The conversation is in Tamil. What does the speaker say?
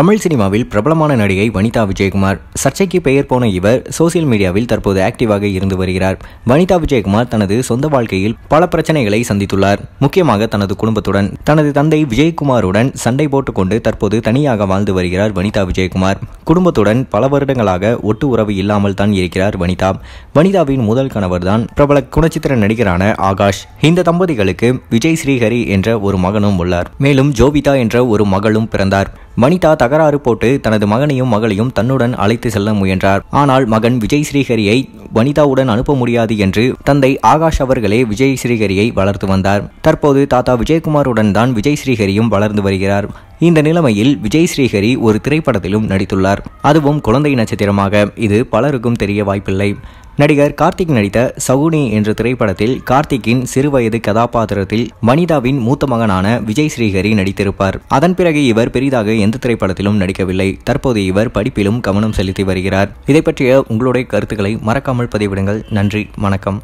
தமிழ் சினிமாவில் பிரபலமான நடிகை வனிதா விஜயகுமார் சர்ச்சைக்கு பெயர் போன இவர் சோசியல் மீடியாவில் தற்போது ஆக்டிவாக இருந்து வருகிறார் வனிதா விஜயகுமார் தனது சொந்த வாழ்க்கையில் பல பிரச்சனைகளை சந்தித்துள்ளார் முக்கியமாக தனது குடும்பத்துடன் தனது தந்தை விஜயகுமாருடன் சண்டை போட்டுக்கொண்டு தற்போது தனியாக வாழ்ந்து வருகிறார் வனிதா விஜயகுமார் குடும்பத்துடன் பல வருடங்களாக ஒட்டு உறவு இல்லாமல் தான் இருக்கிறார் வனிதா வனிதாவின் முதல் கணவர் தான் பிரபல குணச்சித்திர நடிகரான ஆகாஷ் இந்த தம்பதிகளுக்கு விஜய் ஸ்ரீஹரி என்ற ஒரு மகனும் உள்ளார் மேலும் ஜோபிதா என்ற ஒரு மகளும் பிறந்தார் வனிதா தகராறு போட்டு தனது மகனையும் மகளையும் தன்னுடன் அழைத்து செல்ல முயன்றார் ஆனால் மகன் விஜய் ஸ்ரீஹரியை வனிதாவுடன் அனுப்ப முடியாது என்று தந்தை ஆகாஷ் அவர்களே விஜய் ஸ்ரீஹரியை வளர்த்து வந்தார் தற்போது தாத்தா விஜயகுமாருடன் தான் விஜய் ஸ்ரீஹரியும் வளர்ந்து வருகிறார் இந்த நிலைமையில் விஜய் ஸ்ரீஹரி ஒரு திரைப்படத்திலும் நடித்துள்ளார் அதுவும் குழந்தை நட்சத்திரமாக இது பலருக்கும் தெரிய வாய்ப்பில்லை நடிகர் கார்த்திக் நடித்த சகுனி என்ற திரைப்படத்தில் கார்த்திக்கின் சிறுவயது கதாபாத்திரத்தில் வனிதாவின் மூத்த மகனான விஜய் ஸ்ரீஹரி நடித்திருப்பார் அதன் பிறகு இவர் பெரிதாக எந்த திரைப்படத்திலும் நடிக்கவில்லை தற்போது இவர் படிப்பிலும் கவனம் செலுத்தி வருகிறார் இதை பற்றிய உங்களுடைய கருத்துக்களை மறக்காமல் பதிவிடுங்கள் நன்றி வணக்கம்